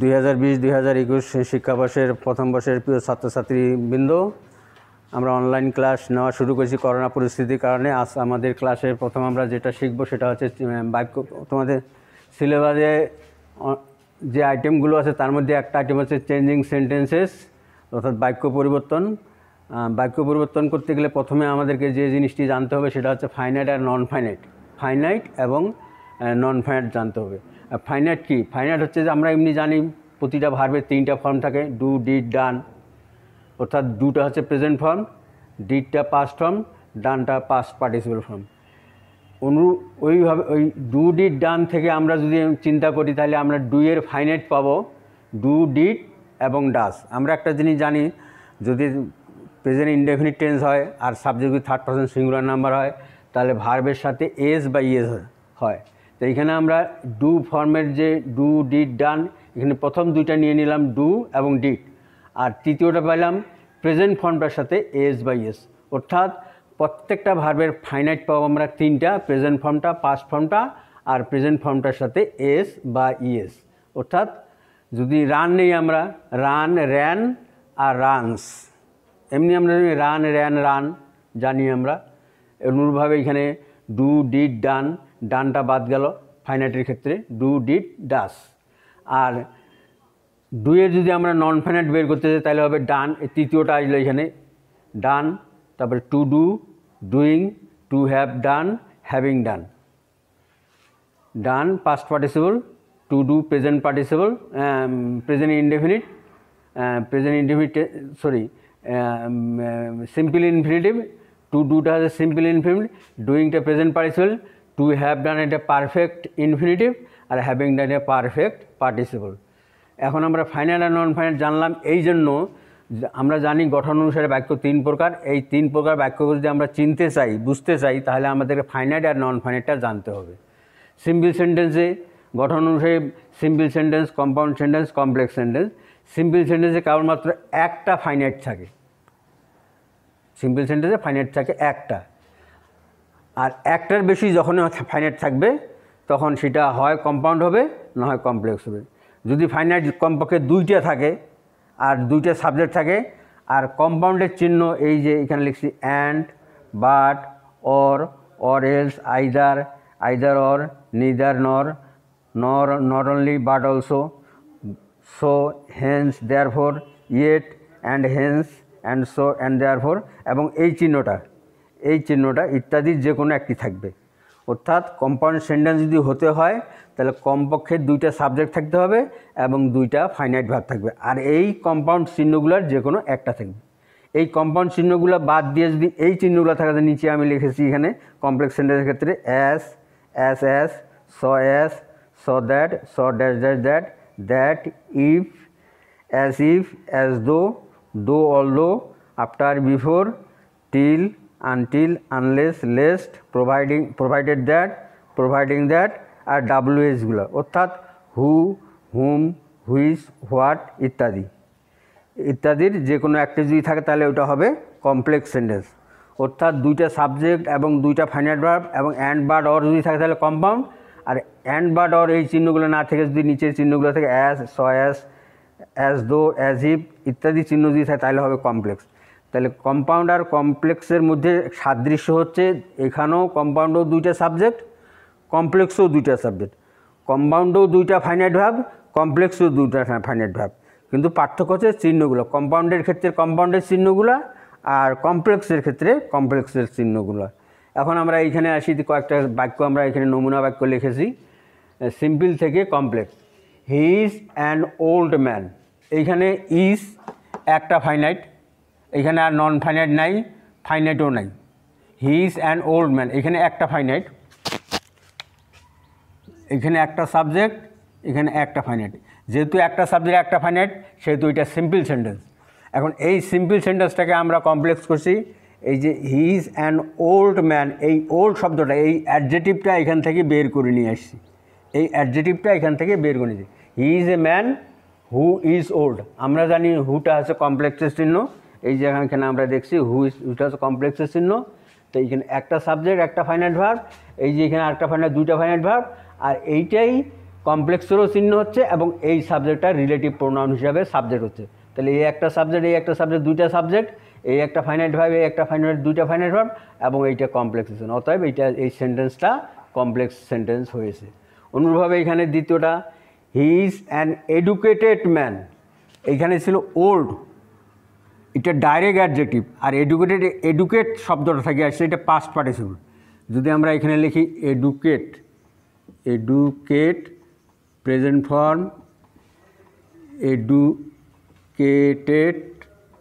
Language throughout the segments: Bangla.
দুই হাজার বিশ দুই হাজার শিক্ষাবর্ষের প্রথম বর্ষের প্রিয় ছাত্রছাত্রীবৃন্দ আমরা অনলাইন ক্লাস নেওয়া শুরু করেছি করোনা পরিস্থিতির কারণে আজ আমাদের ক্লাসে প্রথম আমরা যেটা শিখব সেটা হচ্ছে বাক্য তোমাদের সিলেবাসে যে আইটেমগুলো আছে তার মধ্যে একটা আইটেম হচ্ছে চেঞ্জিং সেন্টেন্সেস অর্থাৎ বাক্য পরিবর্তন বাক্য পরিবর্তন করতে গেলে প্রথমে আমাদেরকে যে জিনিসটি জানতে হবে সেটা হচ্ছে ফাইনাইট আর নন ফাইনাইট ফাইনাইট এবং নন ফাইনাইট জানতে হবে আর ফাইনাইট কী ফাইনাইট হচ্ছে যে আমরা এমনি জানি প্রতিটা ভার্বের তিনটা ফর্ম থাকে ডু ডিড ডান অর্থাৎ ডুটা হচ্ছে প্রেজেন্ট ফর্ম ডিডটা পাস্ট ফর্ম ডানটা পাস্ট পার্টিসিপেল ফর্ম অনু ওইভাবে ওই ডু ডিড ডান থেকে আমরা যদি চিন্তা করি তাহলে আমরা ডুয়ের ফাইনাইট পাবো ডু ডিড এবং ডাস আমরা একটা জিনিস জানি যদি প্রেজেন্ট ইনডেফিনিট টেন্স হয় আর সাবজেক্ট যদি থার্ড পার্সেন্ট সিঙ্গুলার নাম্বার হয় তাহলে ভার্বের সাথে এস বা ইয়েস হয় তো এইখানে আমরা ডু ফর্মের যে ডু ডিড ডান এখানে প্রথম দুইটা নিয়ে নিলাম ডু এবং ডিড আর তৃতীয়টা পাইলাম প্রেজেন্ট ফর্মটার সাথে এস বাই এস অর্থাৎ প্রত্যেকটা ভার্বের ফাইনাইট পাবো আমরা তিনটা প্রেজেন্ট ফর্মটা পাস্ট ফর্মটা আর প্রেজেন্ট ফর্মটার সাথে এস বা ইএস অর্থাৎ যদি রান নেই আমরা রান র্যান আর রানস এমনি আমরা রান র্যান রান জানি আমরা অনুরূপভাবে এখানে ডু ডিড ডান ডানটা বাদ গেল ফাইনাইটের ক্ষেত্রে ডু ডিড ডাস আর ডুয়ের যদি আমরা নন ফাইনাইট বের করতে চাই তাহলে হবে ডান তৃতীয়টা আসলো এখানে ডান তারপরে to do doing to have done having done done past participle to do present participle present indefinite present indefinite sorry simple infinitive to ডুটা হচ্ছে সিম্পল ইনফিনিট ডুইংটা present participle to have done a perfect infinitive আর having done a perfect participle এখন আমরা ফাইনাল আর নন ফাইনাল জানলাম এই জন্য আমরা জানি গঠন অনুসারে বাক্য তিন প্রকার এই তিন প্রকার বাক্যগুলো যদি আমরা চিনতে চাই বুঝতে চাই তাহলে আমাদেরকে ফাইনাইট আর নন ফাইনাইটটা জানতে হবে সিম্পল সেন্টেন্সে গঠন অনুসারে simple sentence compound sentence complex sentence simple সেন্টেন্সে কেবলমাত্র একটা ফাইনাইট থাকে সিম্পল সেন্টেন্সে ফাইনাইট থাকে একটা আর একটার বেশি যখনই ফাইনাইট থাকবে তখন সেটা হয় কম্পাউন্ড হবে না হয় কমপ্লেক্স হবে যদি ফাইনাইট কমপক্ষে দুইটা থাকে আর দুইটা সাবজেক্ট থাকে আর কম্পাউন্ডের চিহ্ন এই যে এখানে লিখছি and but or or else either either or neither nor nor not only but also so hence therefore yet and hence and so and therefore এবং এই চিহ্নটা এই চিহ্নটা ইত্যাদির যে কোনো একটি থাকবে অর্থাৎ কম্পাউন্ড সেন্টেন্স যদি হতে হয় তাহলে কমপক্ষে দুইটা সাবজেক্ট থাকতে হবে এবং দুইটা ফাইনাইট ভাব থাকবে আর এই কম্পাউন্ড চিহ্নগুলোর যে কোনো একটা থাকবে এই কম্পাউন্ড চিহ্নগুলো বাদ দিয়ে যদি এই চিহ্নগুলো থাকে নিচে আমি লিখেছি এখানে কমপ্লেক্স সেন্টেন্সের ক্ষেত্রে as as as so as so that so dash dash that that if as if as though though although after before till until unless lest providing provided that providing that আর ডাব্লুএসগুলো অর্থাৎ হু হুম হুইস হোয়াট ইত্যাদি ইত্যাদির যে কোনো একটা যদি থাকে তাহলে ওটা হবে কমপ্লেক্স সেন্টেন্স অর্থাৎ দুইটা সাবজেক্ট এবং দুইটা ফাইনাল ভার্ব এবং অ্যান্ড বার্ড অর যদি থাকে তাহলে কম্পাউন্ড আর অ্যান্ড বার্ড অর এই চিহ্নগুলো না থেকে যদি নিচের চিহ্নগুলো থেকে as so as as though as if ইত্যাদি চিহ্ন যদি থাকে তাহলে হবে কমপ্লেক্স তাহলে কম্পাউন্ড আর কমপ্লেক্সের মধ্যে সাদৃশ্য হচ্ছে এখানেও কম্পাউন্ডও দুইটা সাবজেক্ট কমপ্লেক্সও দুইটা সাবজেক্ট কম্পাউন্ডও দুইটা ফাইনাইট ভাব কমপ্লেক্সও দুইটা ফাইনাইট ভাব কিন্তু পার্থক্য হচ্ছে চিহ্নগুলো কম্পাউন্ডের ক্ষেত্রে কম্পাউন্ডের চিহ্নগুলো আর কমপ্লেক্সের ক্ষেত্রে কমপ্লেক্সের চিহ্নগুলো এখন আমরা এইখানে আসি কয়েকটা বাক্য আমরা এখানে নমুনা বাক্য লিখেছি সিম্পল থেকে complex he is an old man এইখানে ইজ একটা ফাইনাইট এখানে আর নন ফাইনাইট নাই ফাইনাইটও নাই he is an old man এখানে একটা ফাইনাইট এখানে একটা সাবজেক্ট এখানে একটা ফাইনাইট যেহেতু একটা সাবজেক্ট একটা ফাইনাইট সেহেতু এটা সিম্পল সেন্টেন্স এখন এই সিম্পল সেন্টেন্সটাকে আমরা কমপ্লেক্স করছি এই যে he is an old man এই ওল্ড শব্দটা এই অ্যাডজেটিভটা এখান থেকে বের করে নিয়ে আসছি এই অ্যাডজেটিভটা এখান থেকে বের করে নিয়েছি he is a man who is old আমরা জানি হুটা আছে কমপ্লেক্সের চিহ্ন এই যে এখানে আমরা দেখছি হু হুইট উইটাস কমপ্লেক্সের চিহ্ন তো এইখানে একটা সাবজেক্ট একটা ফাইনাইট ভার্ব এই যে এখানে একটা ফাইনাইট দুইটা ফাইনাইট ভার্ব আর এইটাই কমপ্লেক্সেরও চিহ্ন হচ্ছে এবং এই সাবজেক্টটা রিলেটিভ প্রোনাউন হিসাবে সাবজেক্ট হচ্ছে তাহলে এই একটা সাবজেক্ট এই একটা সাবজেক্ট দুইটা সাবজেক্ট এই একটা ফাইনাইট ভার্ব এই একটা ফাইনাইট দুইটা ফাইনাইট ভার্ব এবং এইটা কমপ্লেক্স চিহ্ন অতএব এইটা এই সেন্টেন্সটা কমপ্লেক্স সেন্টেন্স হয়েছে অনুরূপভাবে এখানে দ্বিতীয়টা he is an educated man এইখানে ছিল ওল্ড এটা ডাইরেক্ট অ্যাডজেক্টিভ আর এডুকেটেড এডুকেট শব্দটা থাকে আসলে এটা পাস্ট পার্টিসিপল যদি আমরা এখানে লিখি educate educate present form educated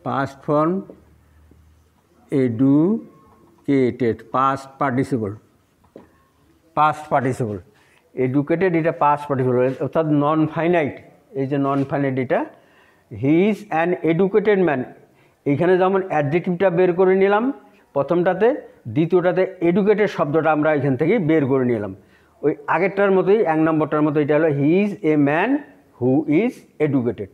past form educated past participle past participle educated এটা পাস্ট পার্টিসিপল অর্থাৎ নন ফাইনাইট এই যে নন ফাইনাইট এটা he is an educated man এইখানে যেমন অ্যাডজেটিভটা বের করে নিলাম প্রথমটাতে দ্বিতীয়টাতে এডুকেটেড শব্দটা আমরা এখান থেকে বের করে নিলাম ওই আগেরটার মতোই এক নম্বরটার মতো এটা হলো he is a man who is educated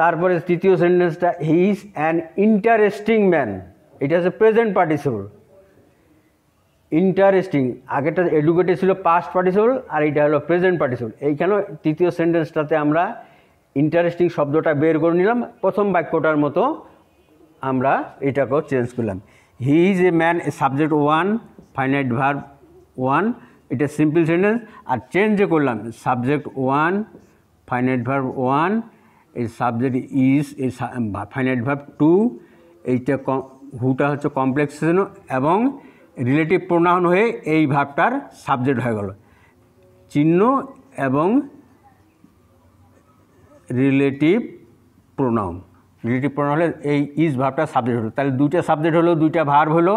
তারপরে তৃতীয় সেন্টেন্সটা he is an interesting man এটা হচ্ছে প্রেজেন্ট পার্টিসিপল ইন্টারেস্টিং আগেরটা এডুকেটেড ছিল পাস্ট পার্টিসিপল আর এটা হলো প্রেজেন্ট পার্টিসিপল এইখানেও তৃতীয় সেন্টেন্সটাতে আমরা ইন্টারেস্টিং শব্দটা বের করে নিলাম প্রথম বাক্যটার মতো আমরা এটাকেও চেঞ্জ করলাম he is a man subject one finite verb one এটা সিম্পল সেন্টেন্স আর চেঞ্জ করলাম subject one finite verb one এই সাবজেক্ট ইজ এই ফাইনাইট ভার টু এইটা হুটা হচ্ছে কমপ্লেক্স এবং রিলেটিভ প্রোনাউন হয়ে এই ভাবটার সাবজেক্ট হয়ে গেল চিহ্ন এবং রিলেটিভ প্রোনাউন রিলেটিভ প্রোনাউন হলে এই ইজ ভাবটা সাবজেক্ট হলো তাহলে দুইটা সাবজেক্ট হলো দুইটা ভার হলো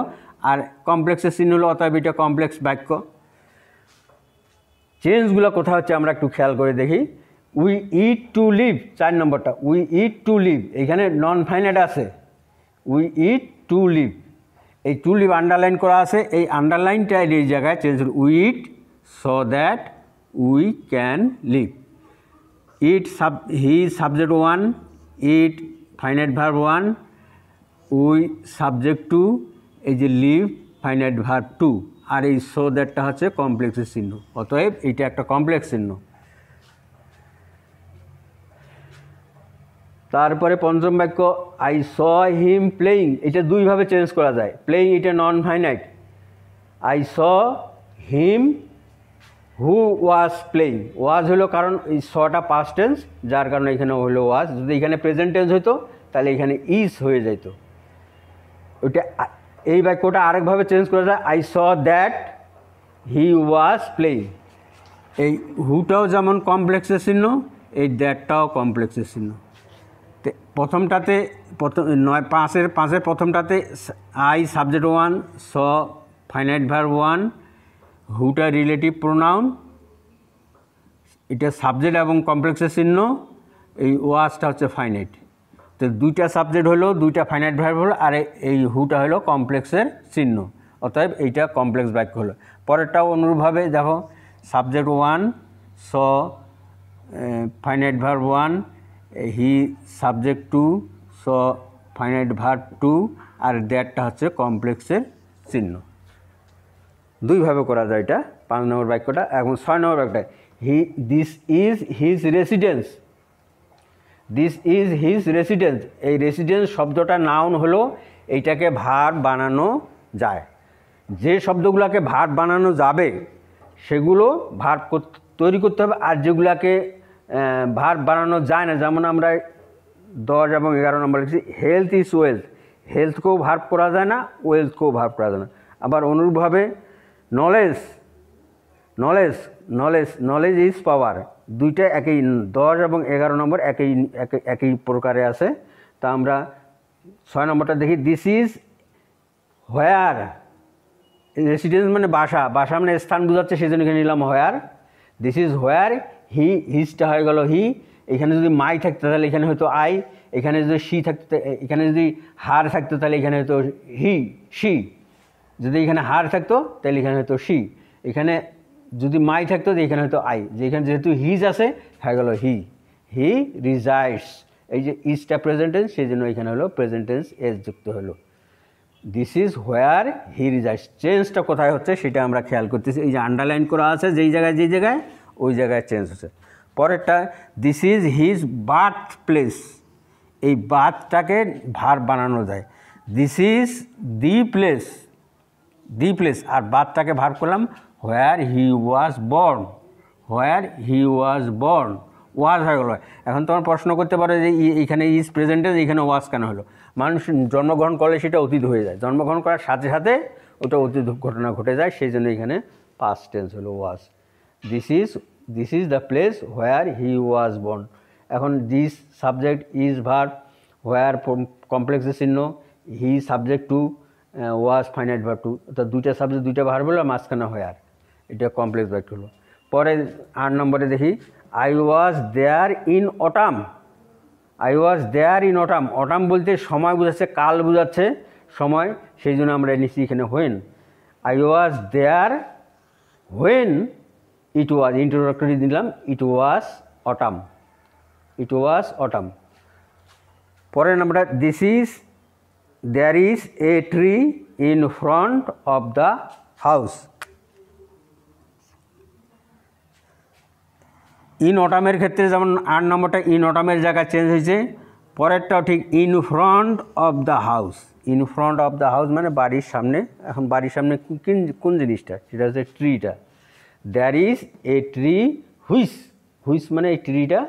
আর কমপ্লেক্সের সিন হলো অতএব এটা কমপ্লেক্স বাক্য চেঞ্জগুলো কোথায় হচ্ছে আমরা একটু খেয়াল করে দেখি উই ইট টু লিভ চার নম্বরটা উই ইট টু লিভ এখানে নন ফাইনাইট আছে উই ইট টু লিভ এই টু লিভ আন্ডারলাইন করা আছে এই আন্ডারলাইনটা এই জায়গায় change we eat so that we can live eat sub he subject one eat finite verb one we subject two এই যে লিভ ফাইনাইট ভার্ব টু আর এই সো দ্যাটটা হচ্ছে কমপ্লেক্সের চিহ্ন অতএব এটা একটা কমপ্লেক্স চিহ্ন তারপরে পঞ্চম বাক্য আই স হিম প্লেয়িং এটা দুইভাবে চেঞ্জ করা যায় প্লেয়িং এটা non finite I saw him who was playing was হলো কারণ এই শটা পাস্ট টেন্স যার কারণে এখানে হলো ওয়াজ যদি এখানে প্রেজেন্ট টেন্স হতো তাহলে এখানে ইজ হয়ে যেত ওইটা এই বাক্যটা আরেকভাবে চেঞ্জ করা যায় I saw that he was playing এই হুটাও যেমন কমপ্লেক্সের চিহ্ন এই দ্যাটটাও কমপ্লেক্সের চিহ্ন প্রথমটাতে প্রথম নয় পাঁচের পাঁচের প্রথমটাতে I subject one saw finite verb one হুটা রিলেটিভ প্রোনাউন এটা সাবজেক্ট এবং কমপ্লেক্সের চিহ্ন এই ওয়াসটা হচ্ছে ফাইনাইট তো দুইটা সাবজেক্ট হলো দুইটা ফাইনাইট ভার্ব হলো আর এই হুটা হলো কমপ্লেক্সের চিহ্ন অতএব এইটা কমপ্লেক্স বাক্য হলো পরেরটাও অনুরূপভাবে দেখো subject one saw finite verb one he subject two saw finite verb two আর দ্যাটটা হচ্ছে কমপ্লেক্সের চিহ্ন দুইভাবে করা যায় এটা পাঁচ নম্বর বাক্যটা এবং ছয় নম্বর বাক্যটা he this is his residence this is his residence এই রেসিডেন্স শব্দটা নাউন হলো এইটাকে ভার বানানো যায় যে শব্দগুলোকে ভার বানানো যাবে সেগুলো ভার তৈরি করতে হবে আর যেগুলাকে ভার বানানো যায় না যেমন আমরা দশ এবং এগারো নম্বর লিখছি হেলথ ইজ ওয়েলথ হেলথকেও ভার করা যায় না ওয়েলথকেও ভার করা যায় না আবার অনুরূপভাবে knowledge knowledge knowledge knowledge is power দুইটা একই দশ এবং এগারো নম্বর একই একই প্রকারে আছে তা আমরা ছয় নম্বরটা দেখি দিস ইজ হোয়ার রেসিডেন্স মানে বাসা বাসা মানে স্থান বোঝাচ্ছে সেই জন্য নিলাম হোয়ার দিস ইজ হোয়ার হি হিজটা হয়ে গেল হি এখানে যদি মাই থাকতো তাহলে এখানে হয়তো আই এখানে যদি সি থাকতো এখানে যদি হার থাকতো তাহলে এখানে হয়তো হি সি যদি এখানে হার থাকতো তাহলে এখানে হয়তো সি এখানে যদি মাই থাকতো এখানে হয়তো আই যে এখানে যেহেতু হিজ আছে হয়ে গেল হি হি রিজাইডস এই যে ইজটা প্রেজেন্টেন্স সেই জন্য এখানে হলো প্রেজেন্টেন্স এস যুক্ত হলো দিস ইজ হোয়ার হি রিজাইডস চেঞ্জটা কোথায় হচ্ছে সেটা আমরা খেয়াল করতেছি এই যে আন্ডারলাইন করা আছে যেই জায়গায় যেই জায়গায় ওই জায়গায় চেঞ্জ হচ্ছে পরেরটা this is his birth place এই বাথটাকে ভার বানানো যায় this is the place the place আর বাদটাকে ভার করলাম হোয়ার he was born where he was born ওয়াজ হয়ে গেলো এখন তোমার প্রশ্ন করতে পারো যে এখানে ইজ প্রেজেন্টেজ এখানে ওয়াজ কেন হলো মানুষ জন্মগ্রহণ করলে সেটা অতীত হয়ে যায় জন্মগ্রহণ করার সাথে সাথে ওটা অতীত ঘটনা ঘটে যায় সেই জন্য এখানে পাস্ট টেন্স হলো was this is this is the place where he was born এখন this subject is verb where কমপ্লেক্সের চিহ্ন he subject two was finite verb two অর্থাৎ দুইটা সাবজেক্ট দুইটা ভার হলো মাঝখানে হয় আর এটা কমপ্লেক্স বাক্য হলো পরে আট নম্বরে দেখি I was there in autumn I was there in autumn autumn বলতে সময় বোঝাচ্ছে কাল বোঝাচ্ছে সময় সেই জন্য আমরা নিচ্ছি এখানে when I was there when it was introductory দিলাম it was autumn it was autumn পরের নাম্বারটা this is there is a tree in front of the house in অটামের ক্ষেত্রে যেমন আট নম্বরটা ইন অটামের জায়গা চেঞ্জ হয়েছে পরেরটাও ঠিক in front of the house in front of the house মানে বাড়ির সামনে এখন বাড়ির সামনে কোন জিনিসটা সেটা হচ্ছে ট্রিটা there is a tree which which মানে এই ট্রিটা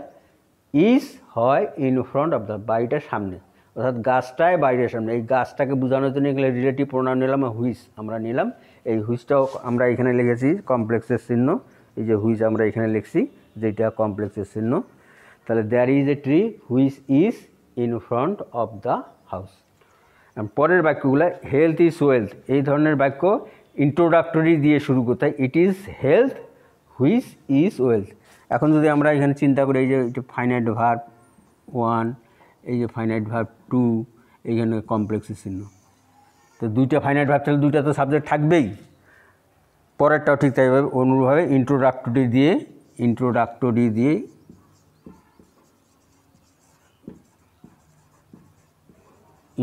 ইজ হয় ইন ফ্রন্ট অফ দ্য বাড়িটার সামনে অর্থাৎ গাছটায় বাইরের সামনে এই গাছটাকে বোঝানোর জন্য এগুলো রিলেটিভ প্রণাম নিলাম হুইস আমরা নিলাম এই হুইসটাও আমরা এখানে লিখেছি কমপ্লেক্সের চিহ্ন এই যে হুইস আমরা এখানে লিখছি যেটা কমপ্লেক্সের চিহ্ন তাহলে there is a tree which is in front of the house পরের বাক্যগুলো হেলথ ইজ ওয়েলথ এই ধরনের বাক্য ইন্ট্রোডাক্টরি দিয়ে শুরু করতে হয় it is health which is wealth এখন যদি আমরা এখানে চিন্তা করি এই যে ফাইনাইট ভার্ব ওয়ান এই যে ফাইনাইট ভাব টু এইখানে কমপ্লেক্সের চিহ্ন তো দুইটা ফাইনাইট ভাব তাহলে দুইটা তো সাবজেক্ট থাকবেই পরেরটাও ঠিক তাইভাবে অনুরূপভাবে ইন্ট্রোডাক্টরি দিয়ে ইন্ট্রোডাক্টরি দিয়ে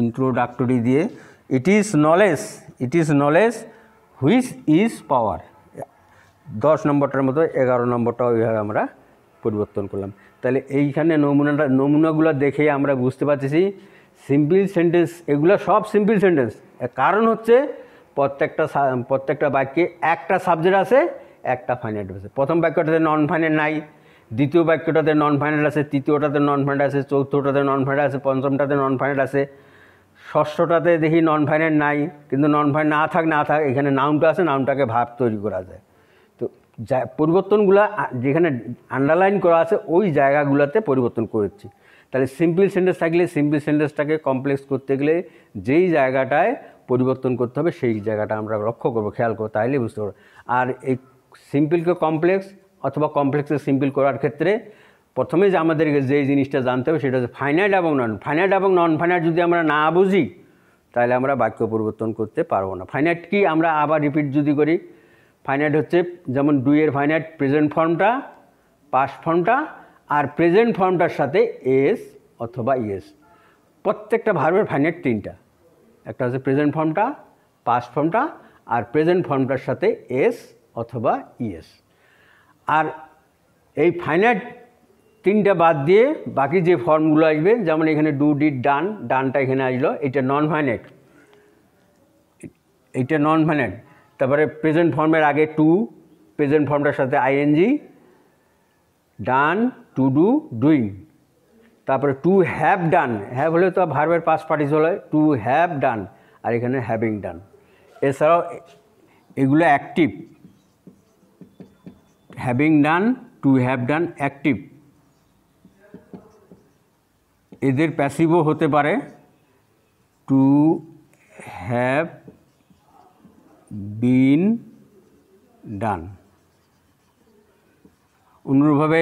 ইন্ট্রোডাক্টরি দিয়ে it is knowledge it is knowledge which is power দশ নম্বরটার মতো এগারো নম্বরটাও এইভাবে আমরা পরিবর্তন করলাম তাহলে এইখানে নমুনাটা নমুনাগুলো দেখে আমরা বুঝতে পারতেছি সিম্পল সেন্টেন্স এগুলো সব সিম্পল সেন্টেন্স কারণ হচ্ছে প্রত্যেকটা প্রত্যেকটা বাক্যে একটা সাবজেক্ট আছে একটা ফাইনাইট আছে প্রথম বাক্যটাতে নন ফাইনাইট নাই দ্বিতীয় বাক্যটাতে নন ফাইনাইট আছে তৃতীয়টাতে নন ফাইনাইট আছে চৌথটাতে নন ফাইনাইট আছে পঞ্চমটাতে নন ফাইনাইট আছে ষষ্ঠটাতে দেখি নন ফাইনাইট নাই কিন্তু নন ফাইনাইট না থাক না থাক এখানে নাউনটা আছে নাউনটাকে ভাব তৈরি করা যায় পরিবর্তনগুলো যেখানে আন্ডারলাইন করা আছে ওই জায়গাগুলোতে পরিবর্তন করেছি তাহলে সিম্পল সেন্টেন্স থাকলে সিম্পল সেন্টেন্সটাকে কমপ্লেক্স করতে গেলে যেই জায়গাটায় পরিবর্তন করতে হবে সেই জায়গাটা আমরা লক্ষ্য করবো খেয়াল করবো তাইলে বুঝতে পারবো আর এই সিম্পলকে কমপ্লেক্স অথবা কমপ্লেক্সকে সিম্পল করার ক্ষেত্রে প্রথমে যে আমাদেরকে যে জিনিসটা জানতে হবে সেটা হচ্ছে ফাইনাইট এবং নন ফাইনাইট এবং নন ফাইনাইট যদি আমরা না বুঝি তাহলে আমরা বাক্য পরিবর্তন করতে পারবো না ফাইনাইট কি আমরা আবার রিপিট যদি করি ফাইনাইট হচ্ছে যেমন ডুয়ের ফাইনাইট প্রেজেন্ট ফর্মটা পাস্ট ফর্মটা আর প্রেজেন্ট ফর্মটার সাথে এস অথবা ইএস প্রত্যেকটা ভার্বের ফাইনাইট তিনটা একটা হচ্ছে প্রেজেন্ট ফর্মটা পাস্ট ফর্মটা আর প্রেজেন্ট ফর্মটার সাথে এস অথবা ইএস আর এই ফাইনাইট তিনটা বাদ দিয়ে বাকি যে ফর্মগুলো আসবে যেমন এখানে ডু ডিট ডান ডানটা এখানে আসলো এটা নন ফাইনাইট এটা নন ফাইনাইট তারপরে প্রেজেন্ট ফর্মের আগে টু প্রেজেন্ট ফর্মটার সাথে ING done to do doing তারপরে টু হ্যাভ ডান হ্যাভ হলে তো ভার্বের পাস পার্টিস হলে টু হ্যাভ ডান আর এখানে হ্যাভিং ডান এছাড়াও এগুলো active having done to have done active এদের প্যাসিভও হতে পারে টু হ্যাভ বিন ডান অনুরূপভাবে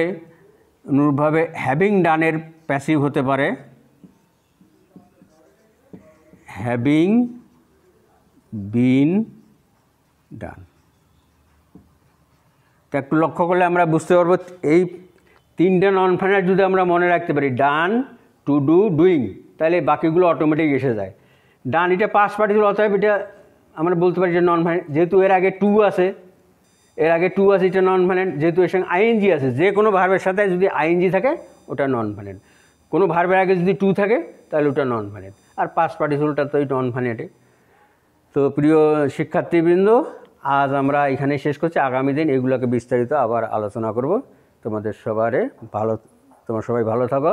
অনুরূপভাবে হ্যাভিং ডানের প্যাসিভ হতে পারে হ্যাভিং বিন ডান তা একটু লক্ষ্য করলে আমরা বুঝতে পারবো এই তিনটে নন ফাইনাল যদি আমরা মনে রাখতে পারি ডান টু ডু ডুইং তাহলে বাকিগুলো অটোমেটিক এসে যায় ডান এটা পাস পার্টিকুল অতএব এটা আমরা বলতে পারি যে নন ভাইলেন্ট যেহেতু এর আগে টু আছে এর আগে টু আছে এটা নন ভাইলেন্ট যেহেতু এর সঙ্গে আইএনজি আছে যে কোনো ভার্বের সাথে যদি আইএনজি থাকে ওটা নন ভাইলেন্ট কোনো ভার্বের আগে যদি টু থাকে তাহলে ওটা নন ভাইলেন্ট আর পাস পার্টিসুলটা তো এই নন ভাইলেন্টে তো প্রিয় শিক্ষার্থীবৃন্দ আজ আমরা এখানে শেষ করছি আগামী দিন এগুলোকে বিস্তারিত আবার আলোচনা করব তোমাদের সবারে ভালো তোমরা সবাই ভালো থাকো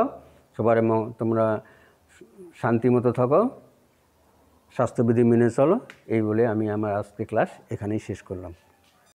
সবার তোমরা শান্তি মতো থাকো স্বাস্থ্যবিধি মেনে চলো এই বলে আমি আমার আজকে ক্লাস এখানেই শেষ করলাম